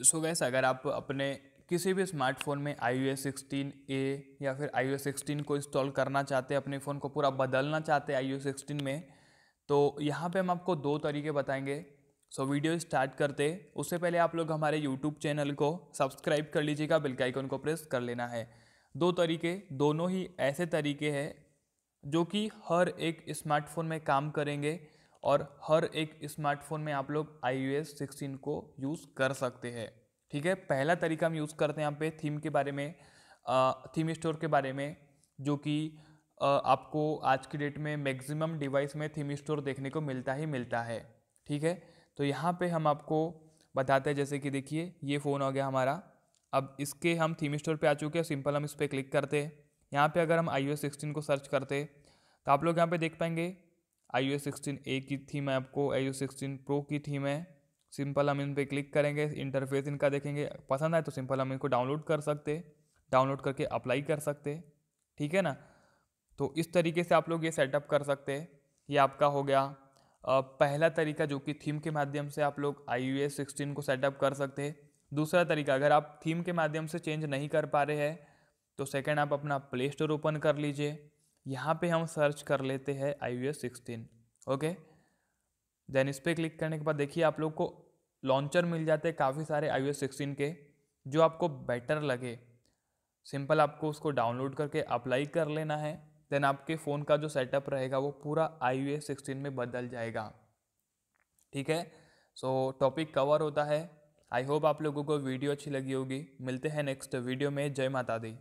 सो so अगर आप अपने किसी भी स्मार्टफोन में I U S sixteen A या फिर आई यू एस सिक्सटीन को इंस्टॉल करना चाहते हैं अपने फ़ोन को पूरा बदलना चाहते हैं आई यू एस सिक्सटीन में तो यहाँ पे हम आपको दो तरीके बताएंगे सो so, वीडियो स्टार्ट करते उससे पहले आप लोग हमारे यूट्यूब चैनल को सब्सक्राइब कर लीजिएगा बिल के आइकन को प्रेस कर लेना है दो तरीके दोनों ही ऐसे तरीके हैं जो कि हर एक स्मार्टफोन में काम करेंगे और हर एक स्मार्टफोन में आप लोग आई यू एस सिक्सटीन को यूज़ कर सकते हैं ठीक है पहला तरीका हम यूज़ करते हैं यहाँ पे थीम के बारे में थीम स्टोर के बारे में जो कि आपको आज की डेट में मैक्सिमम डिवाइस में थीम स्टोर देखने को मिलता ही मिलता है ठीक है तो यहाँ पे हम आपको बताते हैं जैसे कि देखिए ये फ़ोन हो गया हमारा अब इसके हम थीम स्टोर पर आ चुके हैं सिंपल हम इस पर क्लिक करते हैं यहाँ पर अगर हम आई ओ को सर्च करते तो आप लोग यहाँ पर देख पाएंगे आई यू ए की थीम है आपको आई यू प्रो की थीम है सिंपल हम इन पर क्लिक करेंगे इंटरफेस इनका देखेंगे पसंद आए तो सिंपल हम इनको डाउनलोड कर सकते डाउनलोड करके अप्लाई कर सकते ठीक है ना तो इस तरीके से आप लोग ये सेटअप कर सकते हैं ये आपका हो गया पहला तरीका जो कि थीम के माध्यम से आप लोग आई यू एस सिक्सटीन को सेटअप कर सकते हैं दूसरा तरीका अगर आप थीम के माध्यम से चेंज नहीं कर पा रहे हैं तो सेकेंड आप अपना प्ले स्टोर ओपन कर लीजिए यहाँ पे हम सर्च कर लेते हैं I U S sixteen okay then इस पर क्लिक करने के बाद देखिए आप लोग को लॉन्चर मिल जाते हैं काफ़ी सारे आई यू सिक्सटीन के जो आपको बेटर लगे सिंपल आपको उसको डाउनलोड करके अप्लाई कर लेना है देन आपके फ़ोन का जो सेटअप रहेगा वो पूरा आई यू एस सिक्सटीन में बदल जाएगा ठीक है सो टॉपिक कवर होता है आई होप आप लोगों को वीडियो अच्छी लगी होगी मिलते हैं नेक्स्ट वीडियो में जय माता दी